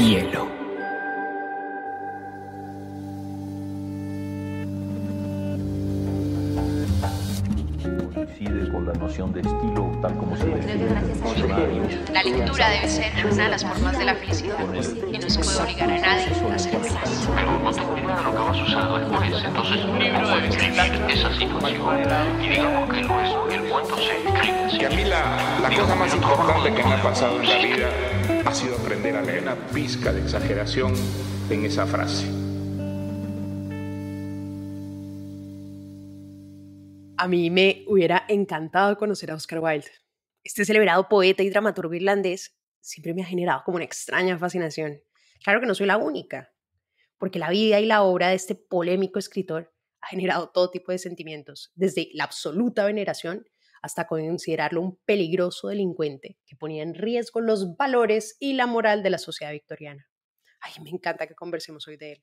hielo. coincide con la noción de estilo tal como se define. La lectura debe ser una de las formas de la felicidad y no se puede obligar a nadie a ser feliz. Pero no tengo claro lo que vas a suceder entonces un libro debe escribir esa situación y digamos que no es el cuento se escribe. Y a mí la, la cosa más importante que me ha pasado en la vida ha sido aprender a leer una pizca de exageración en esa frase. A mí me hubiera encantado conocer a Oscar Wilde. Este celebrado poeta y dramaturgo irlandés siempre me ha generado como una extraña fascinación. Claro que no soy la única, porque la vida y la obra de este polémico escritor ha generado todo tipo de sentimientos, desde la absoluta veneración hasta considerarlo un peligroso delincuente que ponía en riesgo los valores y la moral de la sociedad victoriana. Ay, me encanta que conversemos hoy de él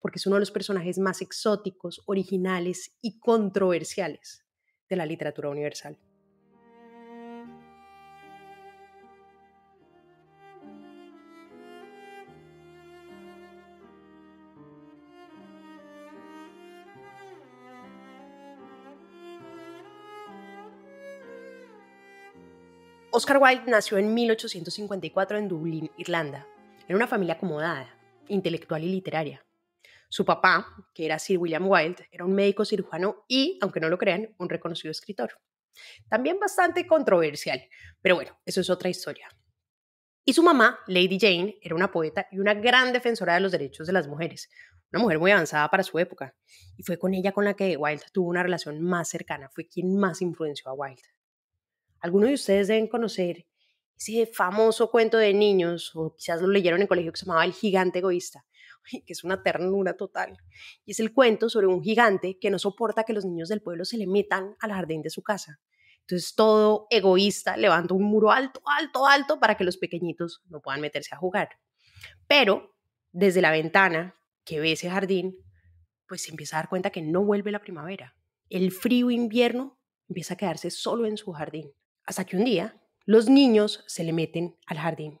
porque es uno de los personajes más exóticos, originales y controversiales de la literatura universal. Oscar Wilde nació en 1854 en Dublín, Irlanda. en una familia acomodada, intelectual y literaria. Su papá, que era Sir William Wilde, era un médico cirujano y, aunque no lo crean, un reconocido escritor. También bastante controversial, pero bueno, eso es otra historia. Y su mamá, Lady Jane, era una poeta y una gran defensora de los derechos de las mujeres, una mujer muy avanzada para su época, y fue con ella con la que Wilde tuvo una relación más cercana, fue quien más influenció a Wilde. Algunos de ustedes deben conocer ese famoso cuento de niños, o quizás lo leyeron en colegio que se llamaba El gigante egoísta, que es una ternura total. Y es el cuento sobre un gigante que no soporta que los niños del pueblo se le metan al jardín de su casa. Entonces todo egoísta levanta un muro alto, alto, alto para que los pequeñitos no puedan meterse a jugar. Pero desde la ventana que ve ese jardín, pues se empieza a dar cuenta que no vuelve la primavera. El frío invierno empieza a quedarse solo en su jardín. Hasta que un día los niños se le meten al jardín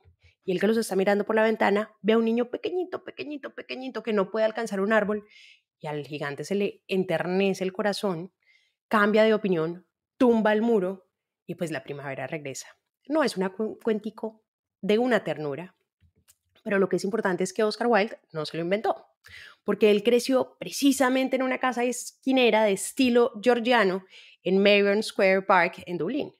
y el que los está mirando por la ventana ve a un niño pequeñito, pequeñito, pequeñito que no puede alcanzar un árbol y al gigante se le enternece el corazón, cambia de opinión, tumba el muro y pues la primavera regresa. No es un cuentico de una ternura, pero lo que es importante es que Oscar Wilde no se lo inventó, porque él creció precisamente en una casa esquinera de estilo georgiano en Marion Square Park en Dublín.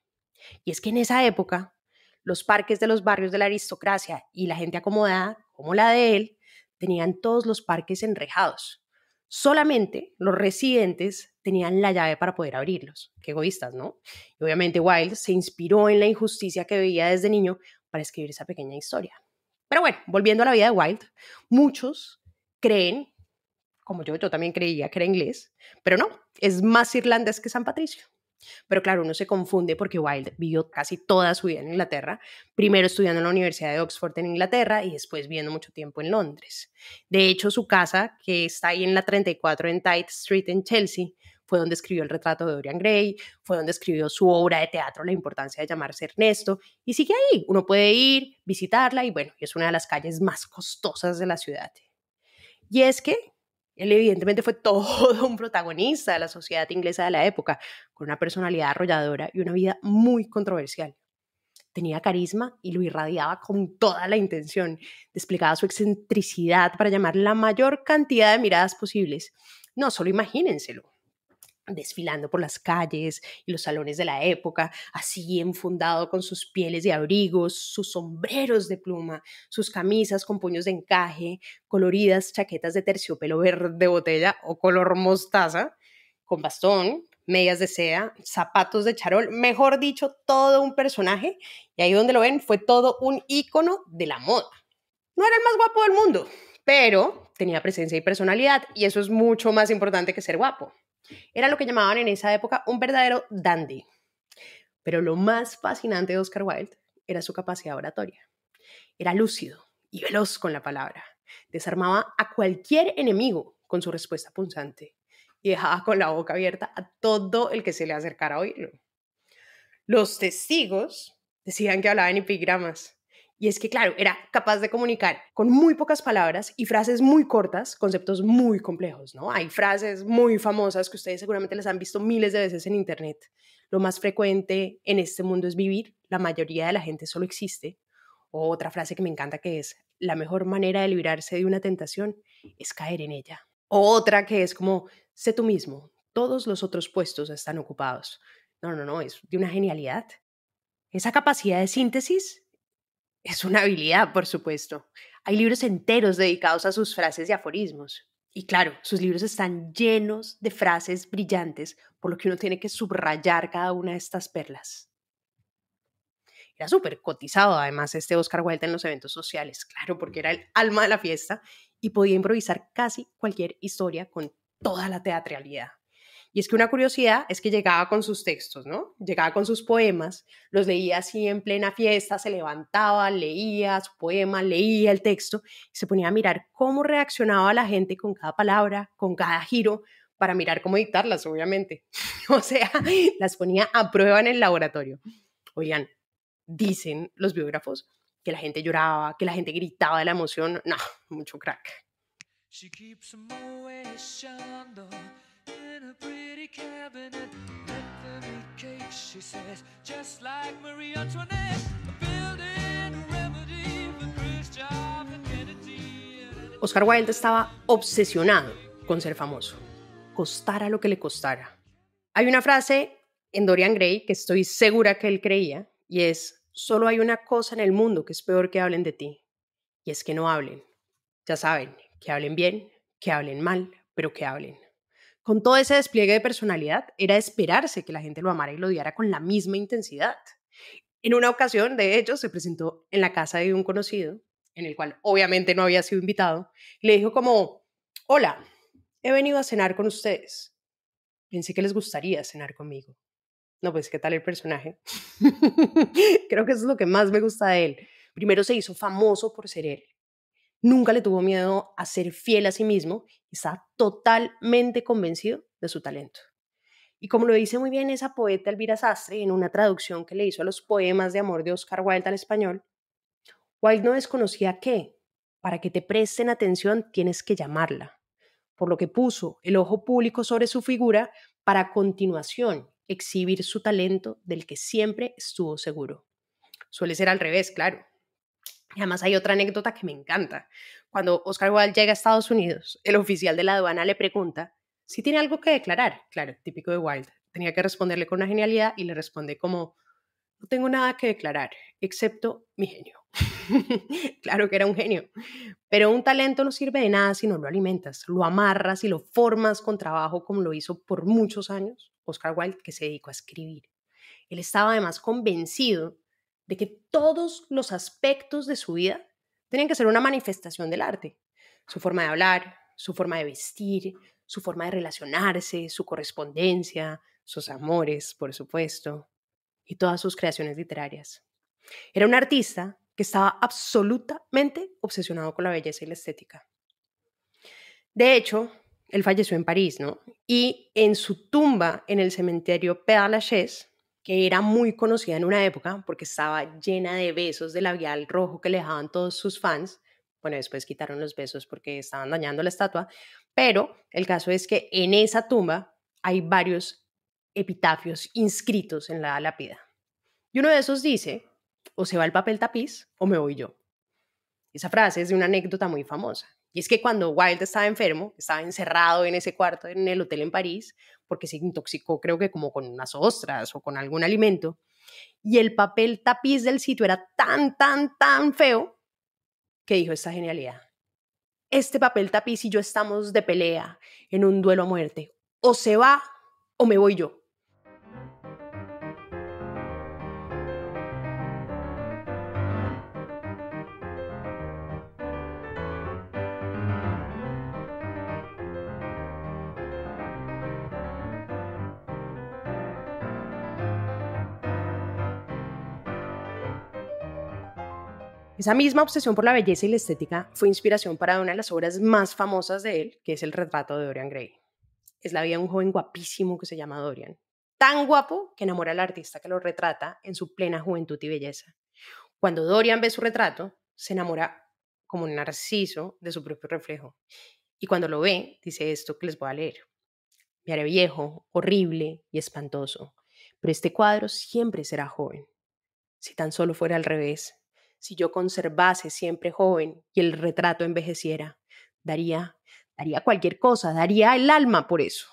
Y es que en esa época los parques de los barrios de la aristocracia y la gente acomodada, como la de él, tenían todos los parques enrejados. Solamente los residentes tenían la llave para poder abrirlos. Qué egoístas, ¿no? Y obviamente Wilde se inspiró en la injusticia que veía desde niño para escribir esa pequeña historia. Pero bueno, volviendo a la vida de Wilde, muchos creen, como yo, yo también creía que era inglés, pero no, es más irlandés que San Patricio. Pero claro, uno se confunde porque Wilde vivió casi toda su vida en Inglaterra, primero estudiando en la Universidad de Oxford en Inglaterra y después viviendo mucho tiempo en Londres. De hecho, su casa, que está ahí en la 34 en Tite Street en Chelsea, fue donde escribió el retrato de Dorian Gray, fue donde escribió su obra de teatro La importancia de llamarse Ernesto, y sigue ahí. Uno puede ir, visitarla y bueno, es una de las calles más costosas de la ciudad. Y es que él evidentemente fue todo un protagonista de la sociedad inglesa de la época, con una personalidad arrolladora y una vida muy controversial. Tenía carisma y lo irradiaba con toda la intención. Desplegaba su excentricidad para llamar la mayor cantidad de miradas posibles. No, solo imagínenselo desfilando por las calles y los salones de la época, así enfundado con sus pieles y abrigos, sus sombreros de pluma, sus camisas con puños de encaje, coloridas chaquetas de terciopelo verde botella o color mostaza, con bastón, medias de seda, zapatos de charol, mejor dicho, todo un personaje, y ahí donde lo ven fue todo un ícono de la moda. No era el más guapo del mundo, pero tenía presencia y personalidad, y eso es mucho más importante que ser guapo. Era lo que llamaban en esa época un verdadero dandy. Pero lo más fascinante de Oscar Wilde era su capacidad oratoria. Era lúcido y veloz con la palabra. Desarmaba a cualquier enemigo con su respuesta punzante y dejaba con la boca abierta a todo el que se le acercara a oírlo. Los testigos decían que hablaba en epigramas y es que, claro, era capaz de comunicar con muy pocas palabras y frases muy cortas, conceptos muy complejos, ¿no? Hay frases muy famosas que ustedes seguramente las han visto miles de veces en Internet. Lo más frecuente en este mundo es vivir, la mayoría de la gente solo existe. O otra frase que me encanta que es, la mejor manera de librarse de una tentación es caer en ella. O otra que es como, sé tú mismo, todos los otros puestos están ocupados. No, no, no, es de una genialidad. Esa capacidad de síntesis es una habilidad, por supuesto. Hay libros enteros dedicados a sus frases y aforismos. Y claro, sus libros están llenos de frases brillantes, por lo que uno tiene que subrayar cada una de estas perlas. Era súper cotizado además este Oscar Wilde en los eventos sociales, claro, porque era el alma de la fiesta y podía improvisar casi cualquier historia con toda la teatralidad. Y es que una curiosidad es que llegaba con sus textos, ¿no? Llegaba con sus poemas, los leía así en plena fiesta, se levantaba, leía su poema, leía el texto y se ponía a mirar cómo reaccionaba la gente con cada palabra, con cada giro, para mirar cómo editarlas, obviamente. o sea, las ponía a prueba en el laboratorio. Oigan, dicen los biógrafos que la gente lloraba, que la gente gritaba de la emoción. No, mucho crack. Oscar Wilde estaba obsesionado con ser famoso, costara lo que le costara. Hay una frase en Dorian Gray que estoy segura que él creía y es, solo hay una cosa en el mundo que es peor que hablen de ti y es que no hablen. Ya saben, que hablen bien, que hablen mal, pero que hablen con todo ese despliegue de personalidad, era esperarse que la gente lo amara y lo odiara con la misma intensidad. En una ocasión, de hecho, se presentó en la casa de un conocido, en el cual obviamente no había sido invitado, y le dijo como, hola, he venido a cenar con ustedes. Pensé que les gustaría cenar conmigo. No, pues qué tal el personaje. Creo que eso es lo que más me gusta de él. Primero se hizo famoso por ser él. Nunca le tuvo miedo a ser fiel a sí mismo y está totalmente convencido de su talento. Y como lo dice muy bien esa poeta Elvira Sastre en una traducción que le hizo a los poemas de amor de Oscar Wilde al español, Wilde no desconocía que, para que te presten atención, tienes que llamarla, por lo que puso el ojo público sobre su figura para a continuación exhibir su talento del que siempre estuvo seguro. Suele ser al revés, claro. Y además hay otra anécdota que me encanta. Cuando Oscar Wilde llega a Estados Unidos, el oficial de la aduana le pregunta si tiene algo que declarar. Claro, típico de Wilde. Tenía que responderle con una genialidad y le responde como, no tengo nada que declarar, excepto mi genio. claro que era un genio, pero un talento no sirve de nada si no lo alimentas, lo amarras y lo formas con trabajo como lo hizo por muchos años Oscar Wilde, que se dedicó a escribir. Él estaba además convencido de que todos los aspectos de su vida tenían que ser una manifestación del arte. Su forma de hablar, su forma de vestir, su forma de relacionarse, su correspondencia, sus amores, por supuesto, y todas sus creaciones literarias. Era un artista que estaba absolutamente obsesionado con la belleza y la estética. De hecho, él falleció en París, ¿no? Y en su tumba en el cementerio Père Lachaise que era muy conocida en una época porque estaba llena de besos de labial rojo que le dejaban todos sus fans. Bueno, después quitaron los besos porque estaban dañando la estatua, pero el caso es que en esa tumba hay varios epitafios inscritos en la lápida. Y uno de esos dice, o se va el papel tapiz o me voy yo. Esa frase es de una anécdota muy famosa. Y es que cuando Wilde estaba enfermo, estaba encerrado en ese cuarto en el hotel en París, porque se intoxicó creo que como con unas ostras o con algún alimento, y el papel tapiz del sitio era tan, tan, tan feo que dijo esta genialidad. Este papel tapiz y yo estamos de pelea en un duelo a muerte. O se va o me voy yo. Esa misma obsesión por la belleza y la estética fue inspiración para una de las obras más famosas de él, que es el retrato de Dorian Gray. Es la vida de un joven guapísimo que se llama Dorian. Tan guapo que enamora al artista que lo retrata en su plena juventud y belleza. Cuando Dorian ve su retrato, se enamora como un narciso de su propio reflejo. Y cuando lo ve, dice esto que les voy a leer. Me haré viejo, horrible y espantoso, pero este cuadro siempre será joven. Si tan solo fuera al revés, si yo conservase siempre joven y el retrato envejeciera. Daría, daría cualquier cosa, daría el alma por eso.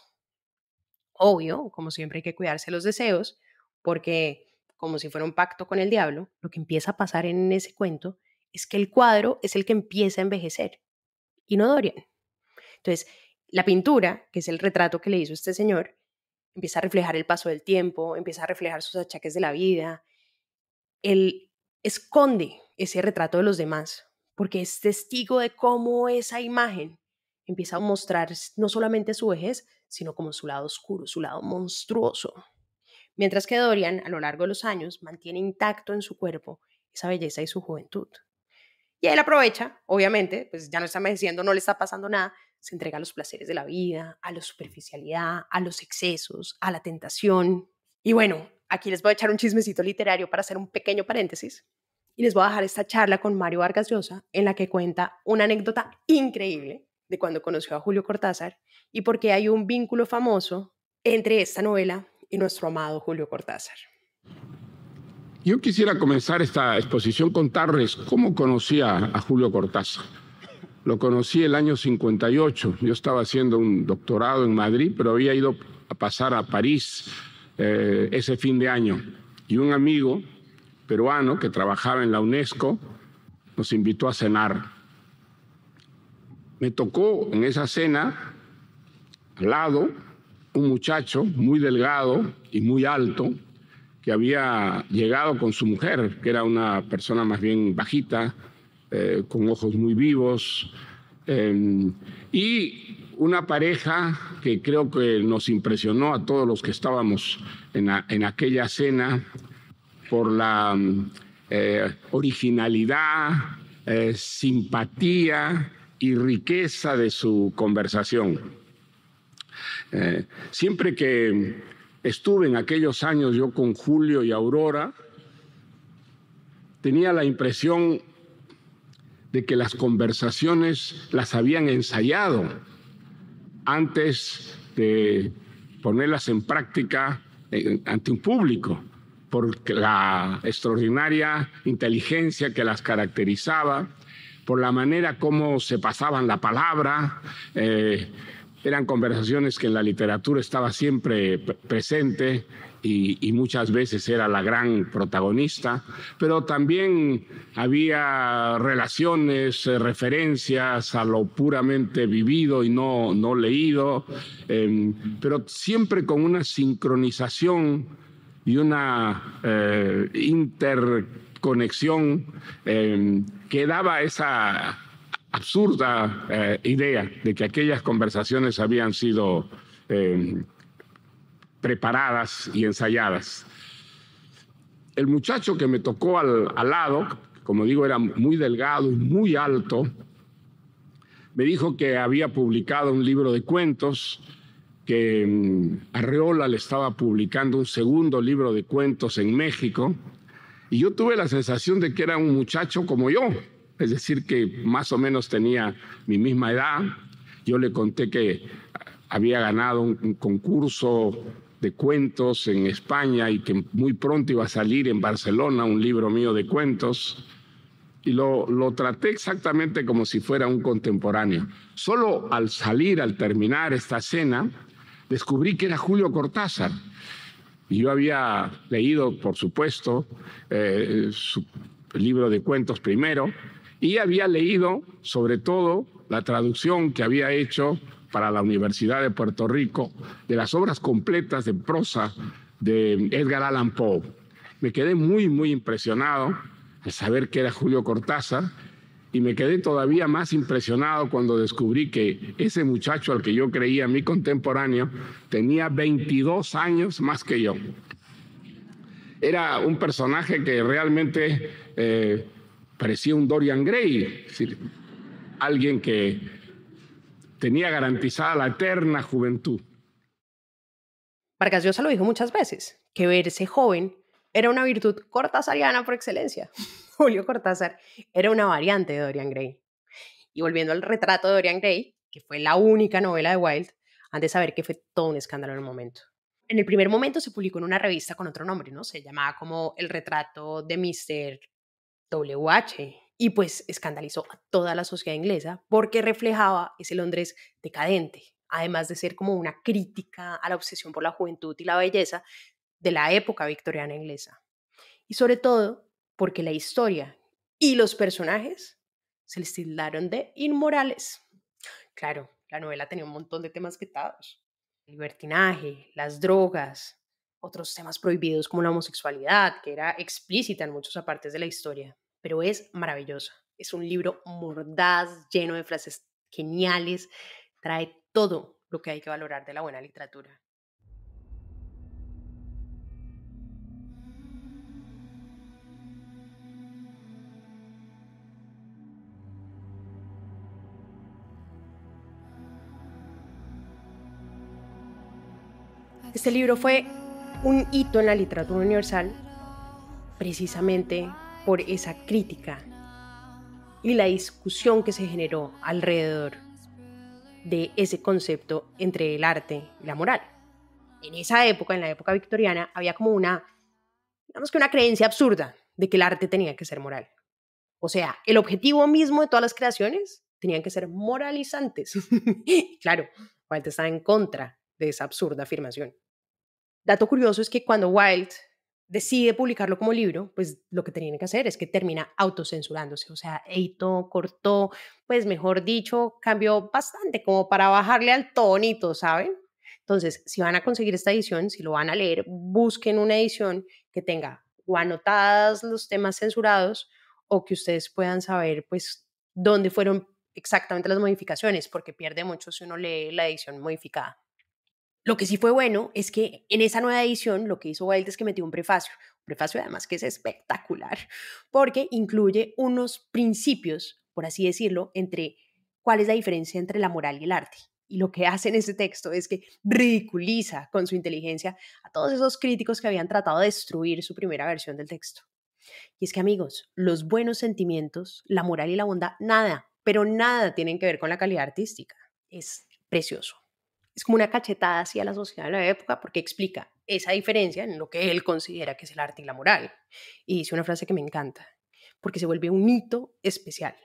Obvio, como siempre hay que cuidarse los deseos, porque como si fuera un pacto con el diablo, lo que empieza a pasar en ese cuento es que el cuadro es el que empieza a envejecer y no Dorian. Entonces, la pintura, que es el retrato que le hizo este señor, empieza a reflejar el paso del tiempo, empieza a reflejar sus achaques de la vida. El, esconde ese retrato de los demás, porque es testigo de cómo esa imagen empieza a mostrar no solamente su vejez, sino como su lado oscuro, su lado monstruoso. Mientras que Dorian, a lo largo de los años, mantiene intacto en su cuerpo esa belleza y su juventud. Y él aprovecha, obviamente, pues ya no está envejeciendo, no le está pasando nada, se entrega a los placeres de la vida, a la superficialidad, a los excesos, a la tentación. Y bueno, aquí les voy a echar un chismecito literario para hacer un pequeño paréntesis. Y les voy a dejar esta charla con Mario Vargas Llosa, en la que cuenta una anécdota increíble de cuando conoció a Julio Cortázar y por qué hay un vínculo famoso entre esta novela y nuestro amado Julio Cortázar. Yo quisiera comenzar esta exposición contarles cómo conocí a, a Julio Cortázar. Lo conocí el año 58. Yo estaba haciendo un doctorado en Madrid, pero había ido a pasar a París eh, ese fin de año. Y un amigo peruano que trabajaba en la UNESCO nos invitó a cenar. Me tocó en esa cena, al lado, un muchacho muy delgado y muy alto, que había llegado con su mujer, que era una persona más bien bajita, eh, con ojos muy vivos. Em, y una pareja que creo que nos impresionó a todos los que estábamos en, aquella cena por la mm, eh, originalidad, eh, simpatía y riqueza de su conversación. Eh, siempre que estuve en aquellos años yo con Julio y Aurora, tenía la impresión de que las conversaciones las habían ensayado antes de ponerlas en práctica eh, ante un público, por la extraordinaria inteligencia que las caracterizaba, por la manera como se pasaban la palabra. Eh, eran conversaciones que en la literatura estaba siempre presente y, muchas veces era la gran protagonista, pero también había relaciones, eh, referencias a lo puramente vivido y no, no leído, em, pero siempre con una sincronización y una eh, interconexión em, que daba esa absurda eh, idea de que aquellas conversaciones habían sido... Em, preparadas y ensayadas. El muchacho que me tocó al, lado, como digo, era muy delgado y muy alto, me dijo que había publicado un libro de cuentos, que mm, Arreola le estaba publicando un segundo libro de cuentos en México, y yo tuve la sensación de que era un muchacho como yo, es decir, que más o menos tenía mi misma edad. Yo le conté que había ganado un concurso de cuentos en España y que muy pronto iba a salir en Barcelona un libro mío de cuentos. Y lo, lo traté exactamente como si fuera un contemporáneo. Solo al salir, al terminar esta cena, descubrí que era Julio Cortázar. yo había leído, por supuesto, eh, su libro de cuentos primero, y había leído sobre todo la traducción que había hecho para la Universidad de Puerto Rico de las obras completas de prosa de Edgar Allan Poe. Me quedé muy, muy impresionado al saber que era Julio Cortázar y me quedé todavía más impresionado cuando descubrí que ese muchacho al que yo creía mi contemporáneo tenía 22 años más que yo. Era un personaje que realmente eh, parecía un Dorian Gray, es decir, alguien que tenía garantizada la eterna juventud. Vargas Llosa lo dijo muchas veces, que verse joven era una virtud cortázariana por excelencia. Julio Cortázar era una variante de Dorian Gray. Y volviendo al retrato de Dorian Gray, que fue la única novela de Wilde, antes de saber que fue todo un escándalo en el momento. En el primer momento se publicó en una revista con otro nombre, ¿no? Se llamaba como El retrato de Mr. WH, y pues escandalizó a toda la sociedad inglesa porque reflejaba ese Londres decadente, además de ser como una crítica a la obsesión por la juventud y la belleza de la época victoriana inglesa. Y sobre todo porque la historia y los personajes se les tildaron de inmorales. Claro, la novela tenía un montón de temas vetados. El libertinaje, las drogas, otros temas prohibidos como la homosexualidad, que era explícita en muchas partes de la historia pero es maravillosa. Es un libro mordaz, lleno de frases geniales, trae todo lo que hay que valorar de la buena literatura. Este libro fue un hito en la literatura universal precisamente por esa crítica y la discusión que se generó alrededor de ese concepto entre el arte y la moral. En esa época, en la época victoriana, había como una, digamos que una creencia absurda de que el arte tenía que ser moral. O sea, el objetivo mismo de todas las creaciones tenían que ser moralizantes. claro, Wilde está en contra de esa absurda afirmación. Dato curioso es que cuando Wilde decide publicarlo como libro, pues lo que tenía que hacer es que termina autocensurándose, o sea, editó, cortó, pues mejor dicho, cambió bastante como para bajarle al tonito, ¿saben? Entonces, si van a conseguir esta edición, si lo van a leer, busquen una edición que tenga o anotadas los temas censurados o que ustedes puedan saber, pues, dónde fueron exactamente las modificaciones, porque pierde mucho si uno lee la edición modificada. Lo que sí fue bueno es que en esa nueva edición lo que hizo Wilde es que metió un prefacio, un prefacio además que es espectacular, porque incluye unos principios, por así decirlo, entre cuál es la diferencia entre la moral y el arte. Y lo que hace en ese texto es que ridiculiza con su inteligencia a todos esos críticos que habían tratado de destruir su primera versión del texto. Y es que amigos, los buenos sentimientos, la moral y la bondad, nada, pero nada tienen que ver con la calidad artística. Es precioso es como una cachetada hacia la sociedad de la época porque explica esa diferencia en lo que él considera que es el arte y la moral. Y dice una frase que me encanta, porque se vuelve un hito especial.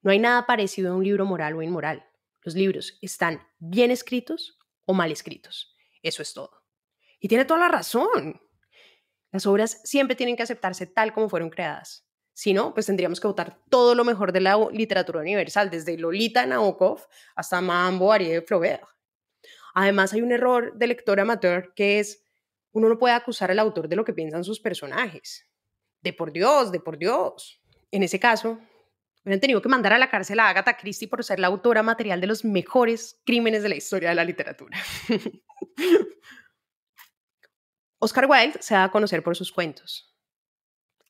No hay nada parecido a un libro moral o inmoral. Los libros están bien escritos o mal escritos. Eso es todo. Y tiene toda la razón. Las obras siempre tienen que aceptarse tal como fueron creadas. Si no, pues tendríamos que votar todo lo mejor de la literatura universal, desde Lolita Nabokov hasta Mambo Ariel Flaubert. Además, hay un error de lector amateur que es, uno no puede acusar al autor de lo que piensan sus personajes. De por Dios, de por Dios. En ese caso, hubieran tenido que mandar a la cárcel a Agatha Christie por ser la autora material de los mejores crímenes de la historia de la literatura. Oscar Wilde se da a conocer por sus cuentos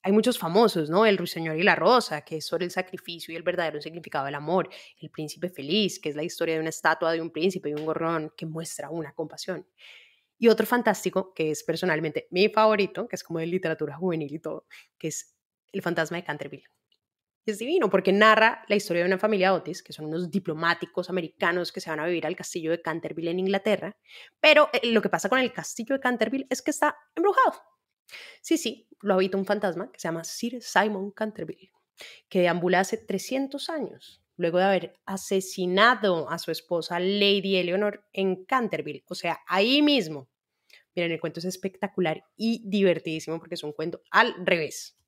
hay muchos famosos, ¿no? El Ruiseñor y la Rosa, que es sobre el sacrificio y el verdadero significado del amor. El Príncipe Feliz, que es la historia de una estatua de un príncipe y un gorrón que muestra una compasión. Y otro fantástico, que es personalmente mi favorito, que es como de literatura juvenil y todo, que es El fantasma de Canterville. Es divino porque narra la historia de una familia Otis, que son unos diplomáticos americanos que se van a vivir al castillo de Canterville en Inglaterra, pero eh, lo que pasa con el castillo de Canterville es que está embrujado Sí, sí, lo habita un fantasma que se llama Sir Simon Canterville, que deambula hace 300 años, luego de haber asesinado a su esposa Lady Eleanor en Canterville, o sea, ahí mismo. Miren, el cuento es espectacular y divertidísimo porque es un cuento al revés.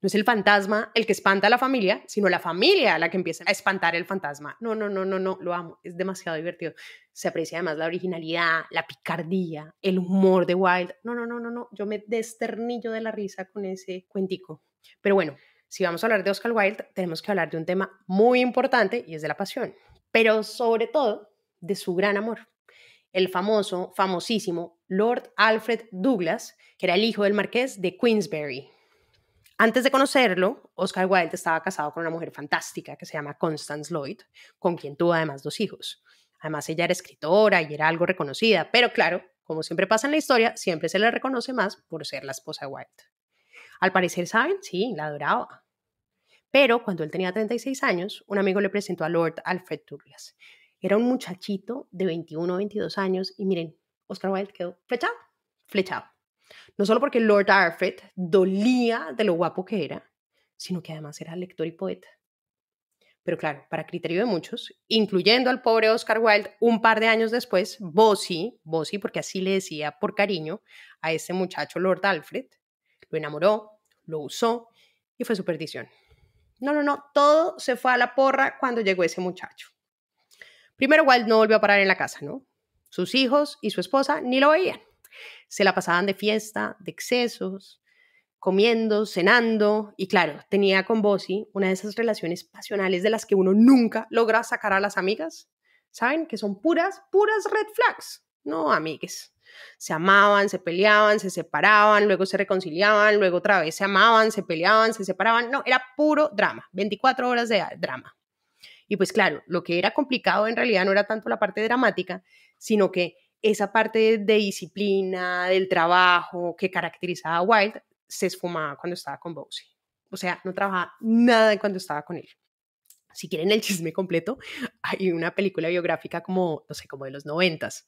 No es el fantasma el que espanta a la familia, sino la familia la que empieza a espantar el fantasma. No, no, no, no, no, lo amo. Es demasiado divertido. Se aprecia además la originalidad, la picardía, el humor de Wilde. No, no, no, no, no. Yo me desternillo de la risa con ese cuentico. Pero bueno, si vamos a hablar de Oscar Wilde, tenemos que hablar de un tema muy importante y es de la pasión. Pero sobre todo de su gran amor, el famoso, famosísimo Lord Alfred Douglas, que era el hijo del marqués de Queensberry, antes de conocerlo, Oscar Wilde estaba casado con una mujer fantástica que se llama Constance Lloyd, con quien tuvo además dos hijos. Además, ella era escritora y era algo reconocida, pero claro, como siempre pasa en la historia, siempre se le reconoce más por ser la esposa de Wilde. Al parecer, ¿saben? Sí, la adoraba. Pero cuando él tenía 36 años, un amigo le presentó a Lord Alfred Douglas. Era un muchachito de 21 o 22 años y miren, Oscar Wilde quedó flechado, flechado. No solo porque Lord Alfred dolía de lo guapo que era, sino que además era lector y poeta. Pero claro, para criterio de muchos, incluyendo al pobre Oscar Wilde, un par de años después, Bossy, Bossy porque así le decía por cariño a ese muchacho Lord Alfred, lo enamoró, lo usó y fue su perdición. No, no, no, todo se fue a la porra cuando llegó ese muchacho. Primero Wilde no volvió a parar en la casa, ¿no? Sus hijos y su esposa ni lo veían se la pasaban de fiesta, de excesos, comiendo, cenando, y claro, tenía con Bossy una de esas relaciones pasionales de las que uno nunca logra sacar a las amigas, ¿saben? Que son puras, puras red flags, no amigues. Se amaban, se peleaban, se separaban, luego se reconciliaban, luego otra vez se amaban, se peleaban, se separaban. No, era puro drama, 24 horas de drama. Y pues claro, lo que era complicado en realidad no era tanto la parte dramática, sino que esa parte de disciplina, del trabajo que caracterizaba a Wilde, se esfumaba cuando estaba con Bowsy. O sea, no trabajaba nada cuando estaba con él. Si quieren el chisme completo, hay una película biográfica como, no sé, como de los noventas,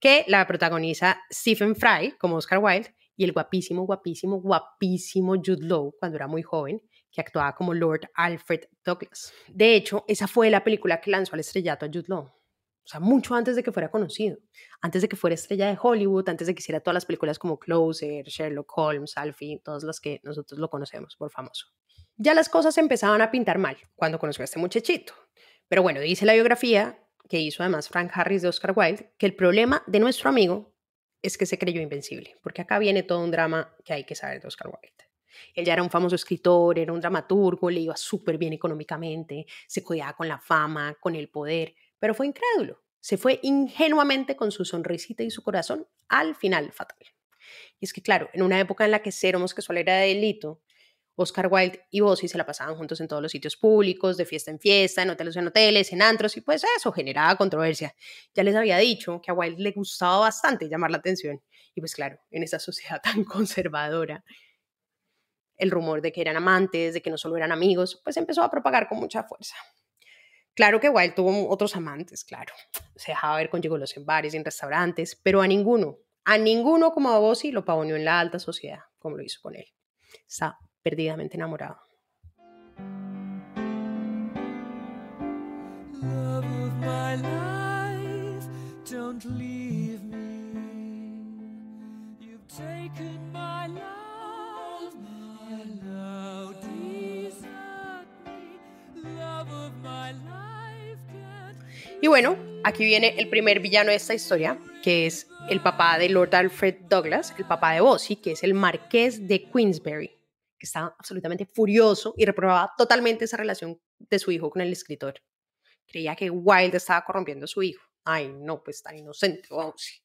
que la protagoniza Stephen Fry, como Oscar Wilde, y el guapísimo, guapísimo, guapísimo Jude Law, cuando era muy joven, que actuaba como Lord Alfred Douglas. De hecho, esa fue la película que lanzó al estrellato a Jude Law. O sea, mucho antes de que fuera conocido, antes de que fuera estrella de Hollywood, antes de que hiciera todas las películas como Closer, Sherlock Holmes, Alfie, todas las que nosotros lo conocemos por famoso. Ya las cosas empezaban a pintar mal cuando conoció a este muchachito. Pero bueno, dice la biografía que hizo además Frank Harris de Oscar Wilde, que el problema de nuestro amigo es que se creyó invencible, porque acá viene todo un drama que hay que saber de Oscar Wilde. Él ya era un famoso escritor, era un dramaturgo, le iba súper bien económicamente, se cuidaba con la fama, con el poder, pero fue incrédulo. Se fue ingenuamente con su sonrisita y su corazón al final fatal. Y es que, claro, en una época en la que ser homosexual era delito, Oscar Wilde y Bossy se la pasaban juntos en todos los sitios públicos, de fiesta en fiesta, en hoteles en hoteles, en antros, y pues eso generaba controversia. Ya les había dicho que a Wilde le gustaba bastante llamar la atención. Y pues claro, en esa sociedad tan conservadora, el rumor de que eran amantes, de que no solo eran amigos, pues empezó a propagar con mucha fuerza. Claro que Wilde tuvo otros amantes, claro. Se dejaba ver con los en bares y en restaurantes, pero a ninguno, a ninguno como a Bossi lo pavoneó en la alta sociedad, como lo hizo con él. Está perdidamente enamorado. You've taken my life. Y bueno, aquí viene el primer villano de esta historia, que es el papá de Lord Alfred Douglas, el papá de Bossy, que es el marqués de Queensberry, que estaba absolutamente furioso y reprobaba totalmente esa relación de su hijo con el escritor. Creía que Wilde estaba corrompiendo a su hijo. Ay, no, pues tan inocente, vamos.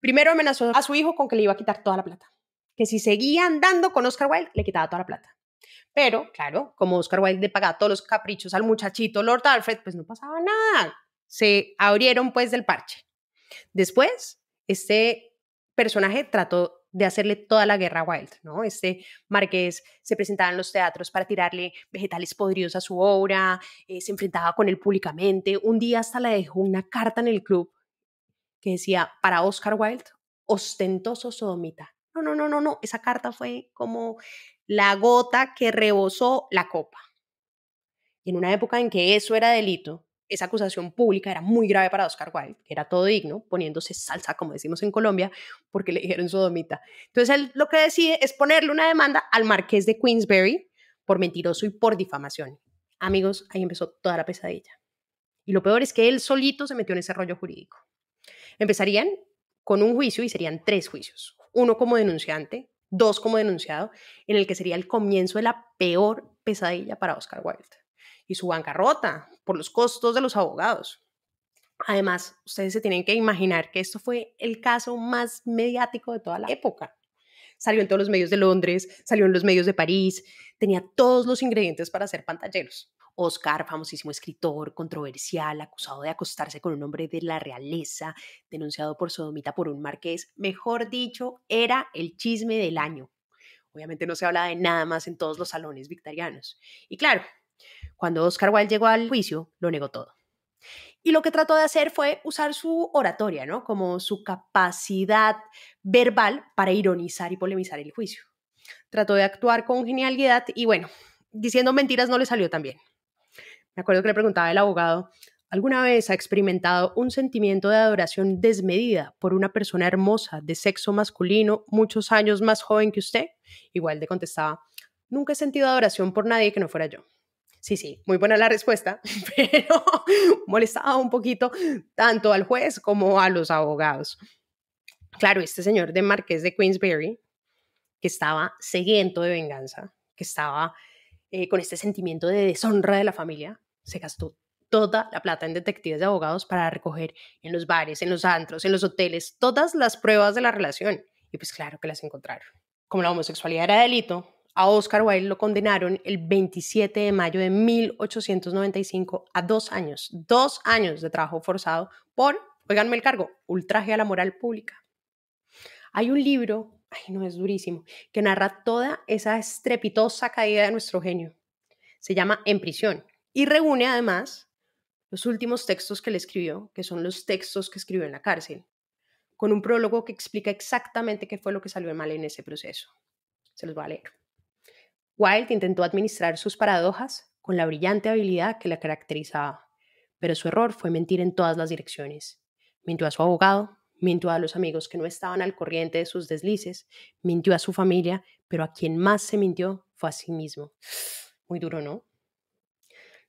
Primero amenazó a su hijo con que le iba a quitar toda la plata. Que si seguía andando con Oscar Wilde, le quitaba toda la plata. Pero, claro, como Oscar Wilde le pagaba todos los caprichos al muchachito Lord Alfred, pues no pasaba nada. Se abrieron pues del parche. Después, este personaje trató de hacerle toda la guerra a Wilde, ¿no? Este marqués se presentaba en los teatros para tirarle vegetales podridos a su obra, eh, se enfrentaba con él públicamente, un día hasta le dejó una carta en el club que decía, para Oscar Wilde, ostentoso sodomita. No, no, no, no, no, esa carta fue como la gota que rebosó la copa. Y en una época en que eso era delito, esa acusación pública era muy grave para Oscar Wilde, que era todo digno, poniéndose salsa, como decimos en Colombia, porque le dijeron sodomita. Entonces él lo que decide es ponerle una demanda al marqués de Queensberry por mentiroso y por difamación. Amigos, ahí empezó toda la pesadilla. Y lo peor es que él solito se metió en ese rollo jurídico. Empezarían con un juicio y serían tres juicios. Uno como denunciante, Dos como denunciado, en el que sería el comienzo de la peor pesadilla para Oscar Wilde y su bancarrota por los costos de los abogados. Además, ustedes se tienen que imaginar que esto fue el caso más mediático de toda la época salió en todos los medios de Londres, salió en los medios de París, tenía todos los ingredientes para ser pantalleros. Oscar, famosísimo escritor, controversial, acusado de acostarse con un hombre de la realeza, denunciado por sodomita por un marqués, mejor dicho, era el chisme del año. Obviamente no se habla de nada más en todos los salones victorianos. Y claro, cuando Oscar Wilde llegó al juicio, lo negó todo. Y lo que trató de hacer fue usar su oratoria, ¿no? Como su capacidad verbal para ironizar y polemizar el juicio. Trató de actuar con genialidad y bueno, diciendo mentiras no le salió tan bien. Me acuerdo que le preguntaba el abogado, ¿alguna vez ha experimentado un sentimiento de adoración desmedida por una persona hermosa de sexo masculino muchos años más joven que usted? Igual le contestaba, nunca he sentido adoración por nadie que no fuera yo. Sí, sí, muy buena la respuesta, pero molestaba un poquito tanto al juez como a los abogados. Claro, este señor de Marqués de Queensberry, que estaba sediento de venganza, que estaba eh, con este sentimiento de deshonra de la familia, se gastó toda la plata en detectives y abogados para recoger en los bares, en los antros, en los hoteles, todas las pruebas de la relación. Y pues claro que las encontraron. Como la homosexualidad era delito, a Oscar Wilde lo condenaron el 27 de mayo de 1895 a dos años, dos años de trabajo forzado por, oiganme el cargo, ultraje a la moral pública. Hay un libro, ay no, es durísimo, que narra toda esa estrepitosa caída de nuestro genio. Se llama En prisión y reúne además los últimos textos que le escribió, que son los textos que escribió en la cárcel, con un prólogo que explica exactamente qué fue lo que salió mal en ese proceso. Se los va a leer. Wilde intentó administrar sus paradojas con la brillante habilidad que la caracterizaba, pero su error fue mentir en todas las direcciones. Mintió a su abogado, mintió a los amigos que no estaban al corriente de sus deslices, mintió a su familia, pero a quien más se mintió fue a sí mismo. Muy duro, ¿no?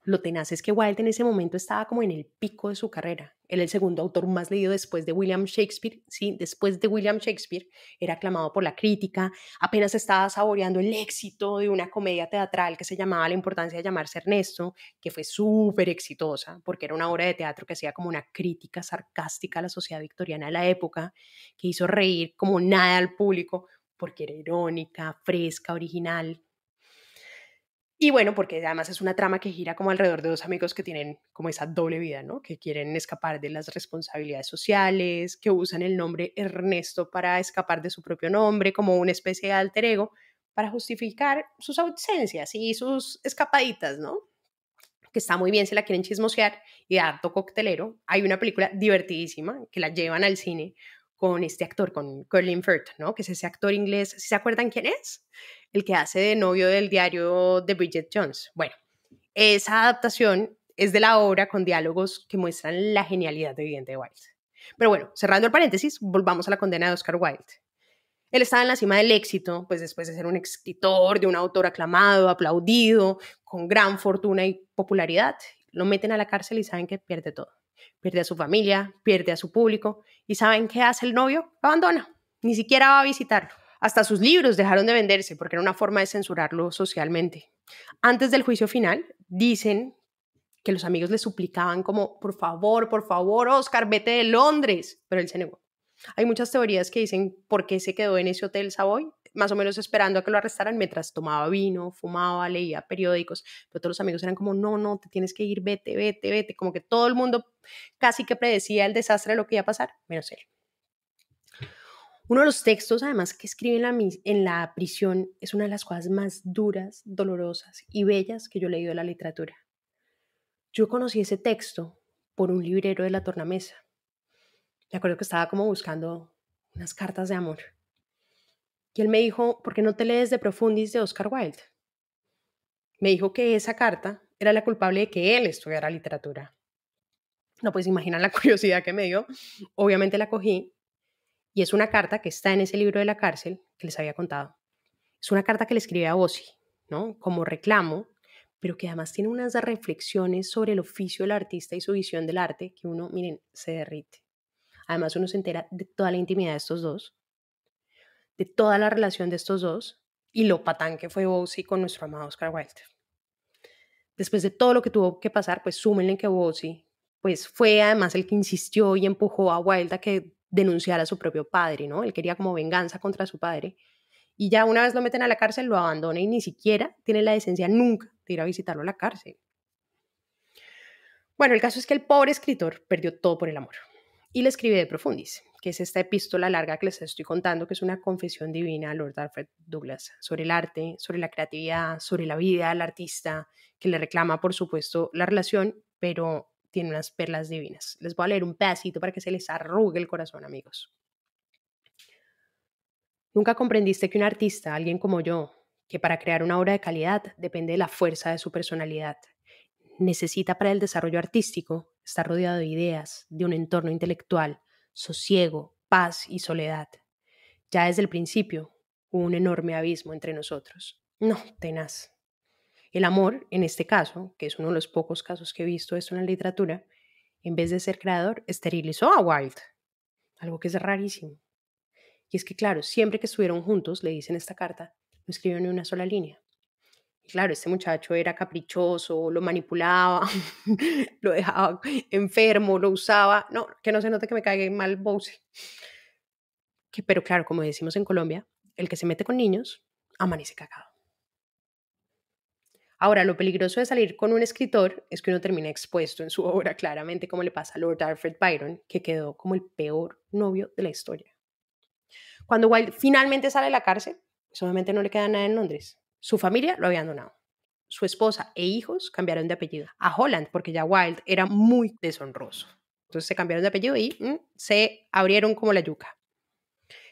lo tenaz es que Wilde en ese momento estaba como en el pico de su carrera. Era el segundo autor más leído después de William Shakespeare, sí, después de William Shakespeare, era aclamado por la crítica, apenas estaba saboreando el éxito de una comedia teatral que se llamaba La importancia de llamarse Ernesto, que fue súper exitosa, porque era una obra de teatro que hacía como una crítica sarcástica a la sociedad victoriana de la época, que hizo reír como nada al público, porque era irónica, fresca, original, y bueno, porque además es una trama que gira como alrededor de dos amigos que tienen como esa doble vida, ¿no? Que quieren escapar de las responsabilidades sociales, que usan el nombre Ernesto para escapar de su propio nombre, como una especie de alter ego, para justificar sus ausencias y sus escapaditas, ¿no? Que está muy bien se la quieren chismosear y de harto coctelero. Hay una película divertidísima que la llevan al cine con este actor, con Colin Firth, ¿no? Que es ese actor inglés, si se acuerdan quién es? el que hace de novio del diario de Bridget Jones. Bueno, esa adaptación es de la obra con diálogos que muestran la genialidad de Vidente de Wilde. Pero bueno, cerrando el paréntesis, volvamos a la condena de Oscar Wilde. Él estaba en la cima del éxito, pues después de ser un escritor, de un autor aclamado, aplaudido, con gran fortuna y popularidad, lo meten a la cárcel y saben que pierde todo. Pierde a su familia, pierde a su público y saben qué hace el novio, abandona, ni siquiera va a visitarlo. Hasta sus libros dejaron de venderse porque era una forma de censurarlo socialmente. Antes del juicio final, dicen que los amigos le suplicaban como, por favor, por favor, Oscar, vete de Londres, pero él se negó. Hay muchas teorías que dicen por qué se quedó en ese hotel Savoy, más o menos esperando a que lo arrestaran mientras tomaba vino, fumaba, leía periódicos, pero todos los amigos eran como, no, no, te tienes que ir, vete, vete, vete, como que todo el mundo casi que predecía el desastre de lo que iba a pasar, menos él. Uno de los textos, además, que escribe en la, en prisión es una de las cosas más duras, dolorosas y bellas que yo he leído de la literatura. Yo conocí ese texto por un librero de la tornamesa. Me acuerdo que estaba como buscando unas cartas de amor. Y él me dijo, ¿por qué no te lees de Profundis de Oscar Wilde? Me dijo que esa carta era la culpable de que él estudiara literatura. No, pues imaginar la curiosidad que me dio. Obviamente la cogí y es una carta que está en ese libro de la cárcel que les había contado. Es una carta que le escribe a Bossi, ¿no? Como reclamo, pero que además tiene unas reflexiones sobre el oficio del artista y su visión del arte que uno, miren, se derrite. Además uno se entera de toda la intimidad de estos dos, de toda la relación de estos dos y lo patán que fue Bossi con nuestro amado Oscar Wilde. Después de todo lo que tuvo que pasar, pues súmenle que Bossi, pues fue además el que insistió y empujó a Wilde a que denunciar a su propio padre, ¿no? Él quería como venganza contra su padre. Y ya una vez lo meten a la cárcel, lo abandona y ni siquiera tiene la decencia nunca de ir a visitarlo a la cárcel. Bueno, el caso es que el pobre escritor perdió todo por el amor y le escribe de profundis, que es esta epístola larga que les estoy contando, que es una confesión divina a Lord Alfred Douglas sobre el arte, sobre la creatividad, sobre la vida del artista, que le reclama, por supuesto, la relación, pero tiene unas perlas divinas. Les voy a leer un pedacito para que se les arrugue el corazón, amigos. Nunca comprendiste que un artista, alguien como yo, que para crear una obra de calidad depende de la fuerza de su personalidad, necesita para el desarrollo artístico estar rodeado de ideas, de un entorno intelectual, sosiego, paz y soledad. Ya desde el principio hubo un enorme abismo entre nosotros. No, tenaz. El amor, en este caso, que es uno de los pocos casos que he visto esto en la literatura, en vez de ser creador, esterilizó a Wilde, algo que es rarísimo. Y es que, claro, siempre que estuvieron juntos, le dicen esta carta, no escribió ni una sola línea. Y claro, este muchacho era caprichoso, lo manipulaba, lo dejaba enfermo, lo usaba. No, que no se note que me caiga mal Bose. Que, pero claro, como decimos en Colombia, el que se mete con niños amanece cagado. Ahora, lo peligroso de salir con un escritor es que uno termina expuesto en su obra, claramente, como le pasa a Lord Alfred Byron, que quedó como el peor novio de la historia. Cuando Wilde finalmente sale de la cárcel, solamente pues, no le queda nada en Londres. Su familia lo había abandonado. Su esposa e hijos cambiaron de apellido a Holland porque ya Wilde era muy deshonroso. Entonces se cambiaron de apellido y mm, se abrieron como la yuca.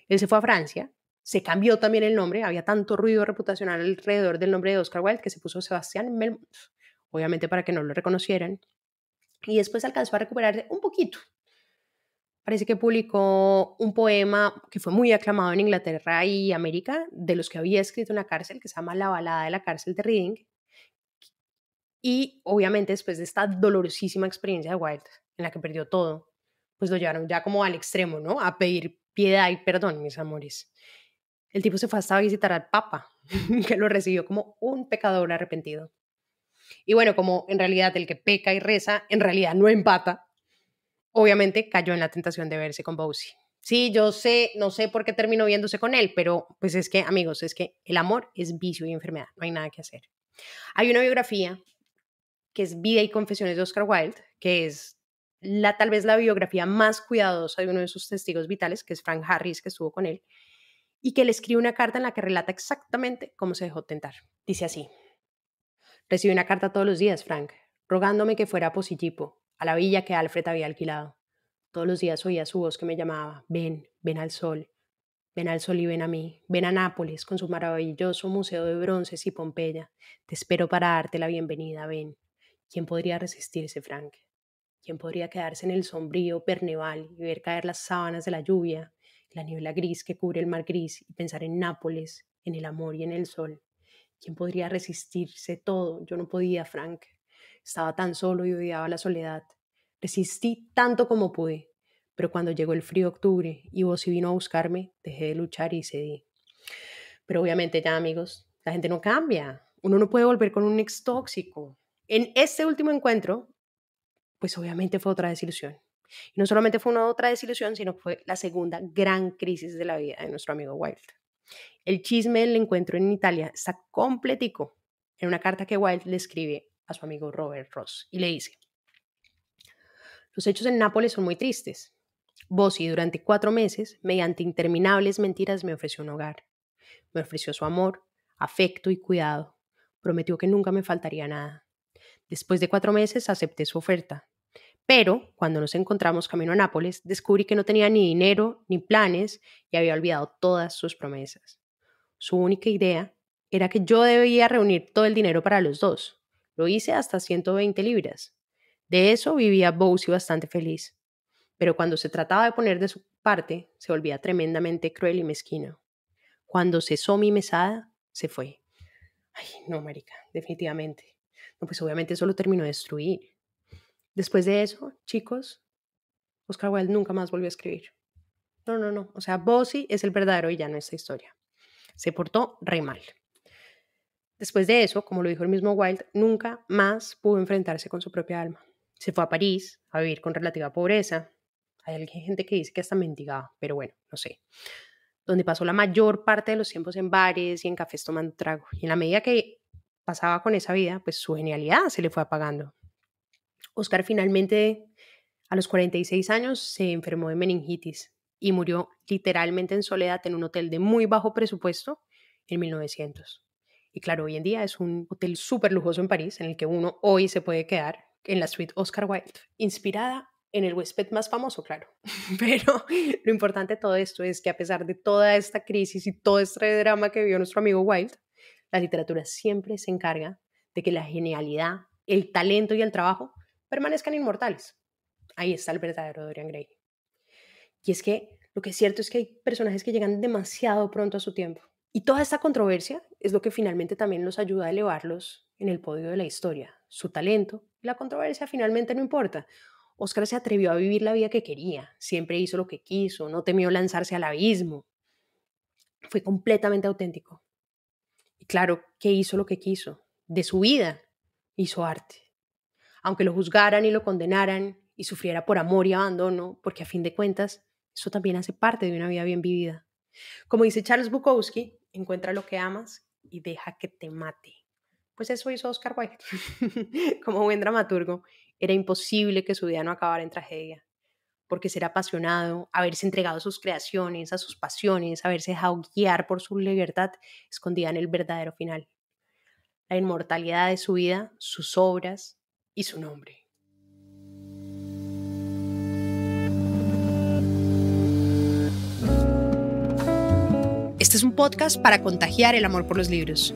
Él se fue a Francia se cambió también el nombre, había tanto ruido reputacional alrededor del nombre de Oscar Wilde que se puso Sebastián Melmont, obviamente para que no lo reconocieran. Y después alcanzó a recuperarse un poquito. Parece que publicó un poema que fue muy aclamado en Inglaterra y América, de los que había escrito en la cárcel, que se llama La balada de la cárcel de Reading. Y obviamente después de esta dolorosísima experiencia de Wilde, en la que perdió todo, pues lo llevaron ya como al extremo, ¿no? A pedir piedad y perdón, mis amores. El tipo se fue hasta a visitar al Papa, que lo recibió como un pecador arrepentido. Y bueno, como en realidad el que peca y reza, en realidad no empata, obviamente cayó en la tentación de verse con Bosie. Sí, yo sé, no sé por qué terminó viéndose con él, pero pues es que, amigos, es que el amor es vicio y enfermedad, no hay nada que hacer. Hay una biografía que es Vida y Confesiones de Oscar Wilde, que es la tal vez la biografía más cuidadosa de uno de sus testigos vitales, que es Frank Harris, que estuvo con él, y que le escribe una carta en la que relata exactamente cómo se dejó tentar. Dice así, recibí una carta todos los días, Frank, rogándome que fuera a Posillipo, a la villa que Alfred había alquilado. Todos los días oía su voz que me llamaba, ven, ven al sol, ven al sol y ven a mí, ven a Nápoles con su maravilloso museo de bronces y Pompeya, te espero para darte la bienvenida, ven. ¿Quién podría resistirse, Frank? ¿Quién podría quedarse en el sombrío perneval y ver caer las sábanas de la lluvia la niebla gris que cubre el mar gris y pensar en Nápoles, en el amor y en el sol. ¿Quién podría resistirse todo? Yo no podía, Frank. Estaba tan solo y odiaba la soledad. Resistí tanto como pude, pero cuando llegó el frío octubre y y vino a buscarme, dejé de luchar y cedí. Pero obviamente ya, amigos, la gente no cambia. Uno no puede volver con un ex tóxico. En este último encuentro, pues obviamente fue otra desilusión. Y no solamente fue una otra desilusión, sino que fue la segunda gran crisis de la vida de nuestro amigo Wilde. El chisme del encuentro en Italia está completico en una carta que Wilde le escribe a su amigo Robert Ross y le dice, los hechos en Nápoles son muy tristes. y durante cuatro meses, mediante interminables mentiras, me ofreció un hogar. Me ofreció su amor, afecto y cuidado. Prometió que nunca me faltaría nada. Después de cuatro meses acepté su oferta. Pero cuando nos encontramos camino a Nápoles, descubrí que no tenía ni dinero ni planes y había olvidado todas sus promesas. Su única idea era que yo debía reunir todo el dinero para los dos. Lo hice hasta 120 libras. De eso vivía Bowsy bastante feliz. Pero cuando se trataba de poner de su parte, se volvía tremendamente cruel y mezquino. Cuando cesó mi mesada, se fue. Ay, no, marica, definitivamente. No, pues obviamente eso lo terminó de destruir. Después de eso, chicos, Oscar Wilde nunca más volvió a escribir. No, no, no. O sea, Bossy es el verdadero villano de esta historia. Se portó re mal. Después de eso, como lo dijo el mismo Wilde, nunca más pudo enfrentarse con su propia alma. Se fue a París a vivir con relativa pobreza. Hay gente que dice que hasta mendigaba, pero bueno, no sé. Donde pasó la mayor parte de los tiempos en bares y en cafés tomando trago. Y en la medida que pasaba con esa vida, pues su genialidad se le fue apagando. Oscar finalmente, a los 46 años, se enfermó de meningitis y murió literalmente en soledad en un hotel de muy bajo presupuesto en 1900. Y claro, hoy en día es un hotel súper lujoso en París en el que uno hoy se puede quedar en la suite Oscar Wilde, inspirada en el huésped más famoso, claro. Pero lo importante de todo esto es que a pesar de toda esta crisis y todo este drama que vivió nuestro amigo Wilde, la literatura siempre se encarga de que la genialidad, el talento y el trabajo permanezcan inmortales. Ahí está el verdadero Dorian Gray. Y es que lo que es cierto es que hay personajes que llegan demasiado pronto a su tiempo. Y toda esta controversia es lo que finalmente también nos ayuda a elevarlos en el podio de la historia. Su talento la controversia finalmente no importa. Oscar se atrevió a vivir la vida que quería, siempre hizo lo que quiso, no temió lanzarse al abismo. Fue completamente auténtico. Y claro que hizo lo que quiso, de su vida hizo arte aunque lo juzgaran y lo condenaran y sufriera por amor y abandono, porque a fin de cuentas eso también hace parte de una vida bien vivida. Como dice Charles Bukowski, encuentra lo que amas y deja que te mate. Pues eso hizo Oscar Wilde. Como buen dramaturgo, era imposible que su vida no acabara en tragedia, porque ser apasionado, haberse entregado a sus creaciones, a sus pasiones, haberse dejado guiar por su libertad, escondía en el verdadero final. La inmortalidad de su vida, sus obras, y su nombre. Este es un podcast para contagiar el amor por los libros,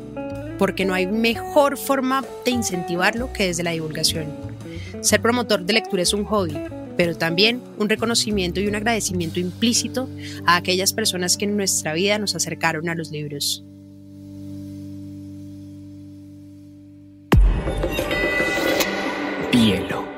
porque no hay mejor forma de incentivarlo que desde la divulgación. Ser promotor de lectura es un hobby, pero también un reconocimiento y un agradecimiento implícito a aquellas personas que en nuestra vida nos acercaron a los libros. Pielo.